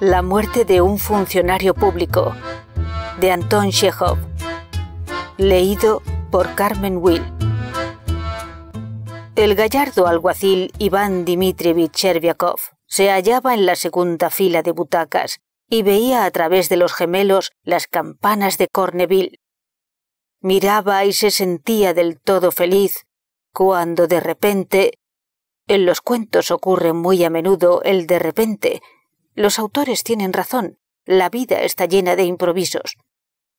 La muerte de un funcionario público, de Anton Chekhov. Leído por Carmen Will. El gallardo alguacil Iván Dmitrievich Cherviakov se hallaba en la segunda fila de butacas y veía a través de los gemelos las campanas de Corneville. Miraba y se sentía del todo feliz cuando de repente en los cuentos ocurre muy a menudo el de repente los autores tienen razón, la vida está llena de improvisos.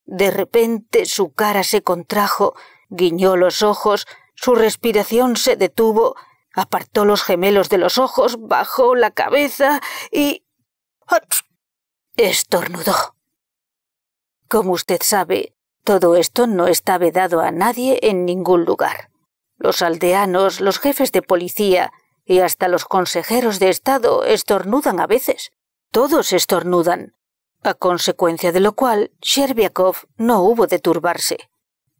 De repente su cara se contrajo, guiñó los ojos, su respiración se detuvo, apartó los gemelos de los ojos, bajó la cabeza y... estornudó. Como usted sabe, todo esto no está vedado a nadie en ningún lugar. Los aldeanos, los jefes de policía y hasta los consejeros de Estado estornudan a veces. Todos estornudan, a consecuencia de lo cual Sherbiakov no hubo de turbarse.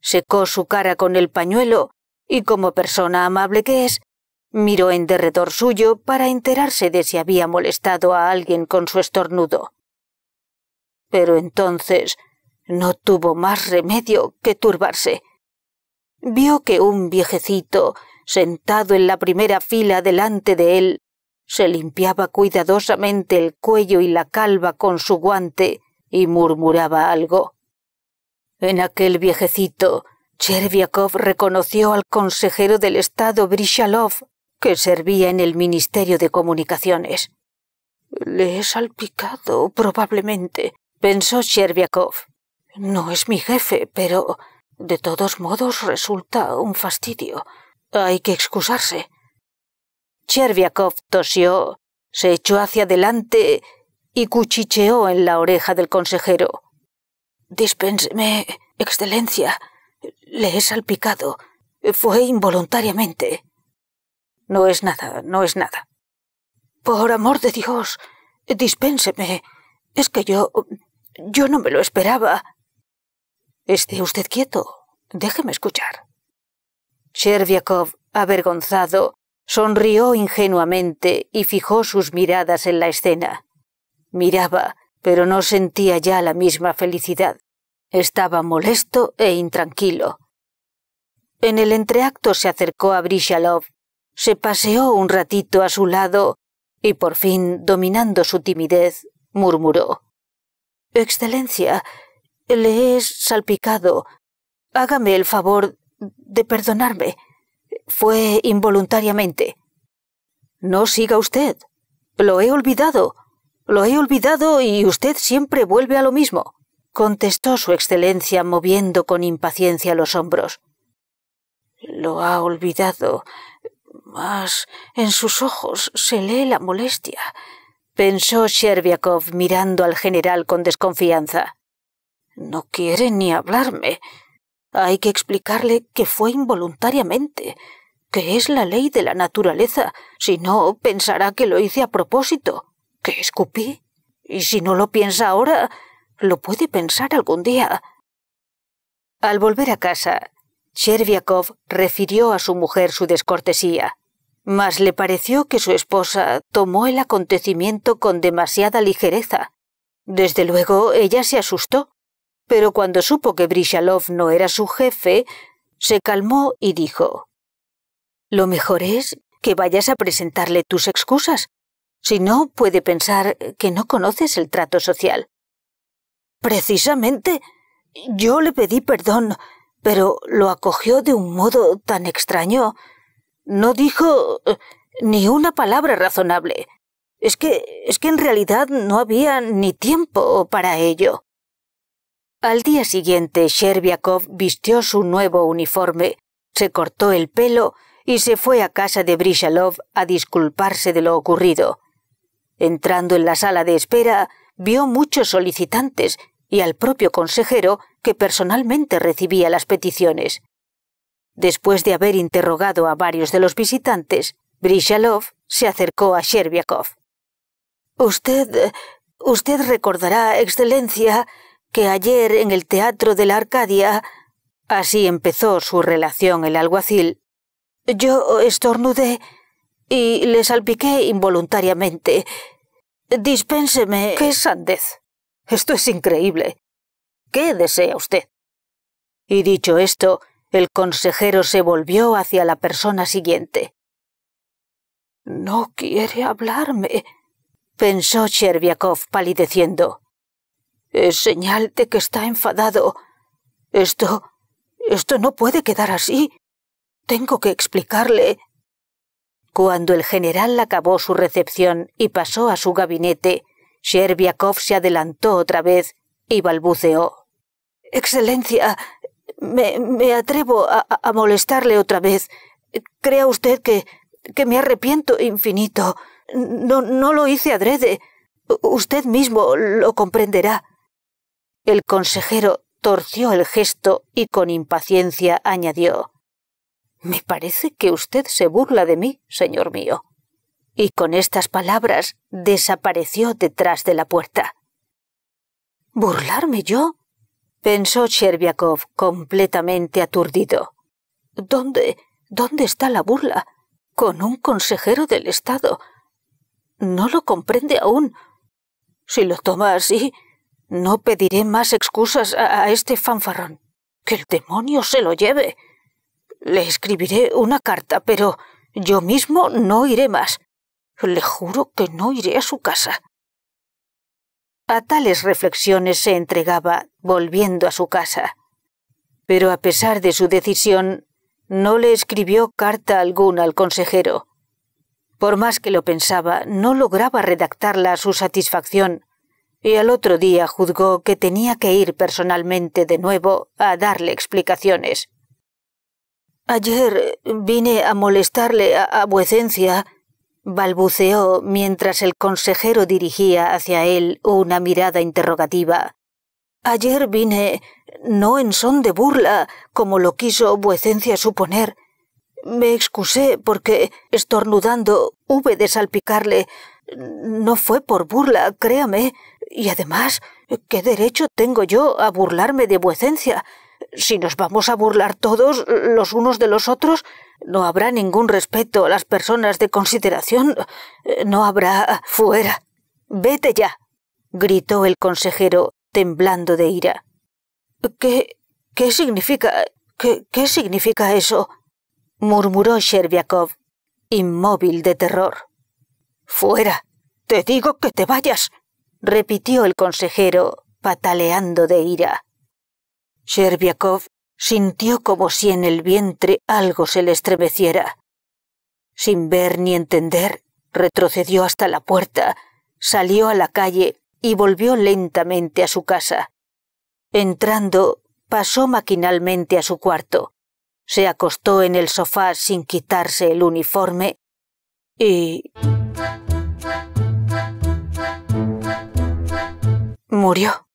Secó su cara con el pañuelo y, como persona amable que es, miró en derredor suyo para enterarse de si había molestado a alguien con su estornudo. Pero entonces no tuvo más remedio que turbarse. Vio que un viejecito, sentado en la primera fila delante de él, se limpiaba cuidadosamente el cuello y la calva con su guante y murmuraba algo. En aquel viejecito, Cherviakov reconoció al consejero del Estado Brishalov, que servía en el Ministerio de Comunicaciones. Le he salpicado, probablemente, pensó Cherviakov. No es mi jefe, pero de todos modos resulta un fastidio. Hay que excusarse. Cherviakov tosió, se echó hacia adelante y cuchicheó en la oreja del consejero. Dispénseme, Excelencia. Le he salpicado. Fue involuntariamente. No es nada, no es nada. Por amor de Dios, dispénseme. Es que yo. yo no me lo esperaba. Esté usted quieto. Déjeme escuchar. Cherviakov avergonzado, Sonrió ingenuamente y fijó sus miradas en la escena. Miraba, pero no sentía ya la misma felicidad. Estaba molesto e intranquilo. En el entreacto se acercó a Brishalov, se paseó un ratito a su lado y por fin, dominando su timidez, murmuró. Excelencia, le he salpicado. Hágame el favor de perdonarme. Fue involuntariamente. No siga usted. Lo he olvidado. Lo he olvidado y usted siempre vuelve a lo mismo, contestó Su Excelencia moviendo con impaciencia los hombros. Lo ha olvidado. Mas en sus ojos se lee la molestia, pensó Sherviakov mirando al general con desconfianza. No quiere ni hablarme. Hay que explicarle que fue involuntariamente, que es la ley de la naturaleza, si no pensará que lo hice a propósito, que escupí. Y si no lo piensa ahora, lo puede pensar algún día. Al volver a casa, Cherviakov refirió a su mujer su descortesía, mas le pareció que su esposa tomó el acontecimiento con demasiada ligereza. Desde luego ella se asustó, pero cuando supo que Brishalov no era su jefe, se calmó y dijo Lo mejor es que vayas a presentarle tus excusas. Si no, puede pensar que no conoces el trato social. Precisamente. Yo le pedí perdón, pero lo acogió de un modo tan extraño. No dijo eh, ni una palabra razonable. Es que, es que en realidad no había ni tiempo para ello. Al día siguiente, Sherbiakov vistió su nuevo uniforme, se cortó el pelo y se fue a casa de Brishalov a disculparse de lo ocurrido. Entrando en la sala de espera, vio muchos solicitantes y al propio consejero que personalmente recibía las peticiones. Después de haber interrogado a varios de los visitantes, Brishalov se acercó a Sherbiakov. Usted. Eh, usted recordará, Excelencia, que ayer en el Teatro de la Arcadia. Así empezó su relación el alguacil. Yo estornudé y le salpiqué involuntariamente. Dispénseme. ¡Qué sandez! Esto es increíble. ¿Qué desea usted? Y dicho esto, el consejero se volvió hacia la persona siguiente. No quiere hablarme, pensó Cherviakov palideciendo. Es señal de que está enfadado. Esto... esto no puede quedar así. Tengo que explicarle. Cuando el general acabó su recepción y pasó a su gabinete, Sherbiakov se adelantó otra vez y balbuceó. Excelencia, me, atrevo a, a, molestarle otra vez. Crea usted que, que me arrepiento infinito. No, no lo hice adrede. Usted mismo lo comprenderá. El consejero torció el gesto y con impaciencia añadió Me parece que usted se burla de mí, señor mío. Y con estas palabras desapareció detrás de la puerta. ¿Burlarme yo? pensó Cherviakov, completamente aturdido. ¿Dónde? ¿Dónde está la burla? Con un consejero del Estado. No lo comprende aún. Si lo toma así, no pediré más excusas a, este fanfarrón. Que el demonio se lo lleve. Le escribiré una carta, pero yo mismo no iré más. Le juro que no iré a su casa. A tales reflexiones se entregaba, volviendo a su casa. Pero a pesar de su decisión, no le escribió carta alguna al consejero. Por más que lo pensaba, no lograba redactarla a su satisfacción, y al otro día juzgó que tenía que ir personalmente de nuevo a darle explicaciones. Ayer vine a molestarle a, vuecencia, balbuceó mientras el consejero dirigía hacia él una mirada interrogativa. Ayer vine no en son de burla, como lo quiso vuecencia suponer. Me excusé porque, estornudando, hube de salpicarle. No fue por burla, créame. Y además, ¿qué derecho tengo yo a burlarme de vuecencia? Si nos vamos a burlar todos los unos de los otros, no habrá ningún respeto a las personas de consideración, no habrá fuera. Vete ya. gritó el consejero, temblando de ira. ¿Qué. qué significa. qué, qué significa eso? murmuró Sherviakov, inmóvil de terror. Fuera. Te digo que te vayas repitió el consejero, pataleando de ira. Sherbiakov sintió como si en el vientre algo se le estremeciera. Sin ver ni entender, retrocedió hasta la puerta, salió a la calle y volvió lentamente a su casa. Entrando, pasó maquinalmente a su cuarto, se acostó en el sofá sin quitarse el uniforme y... murió.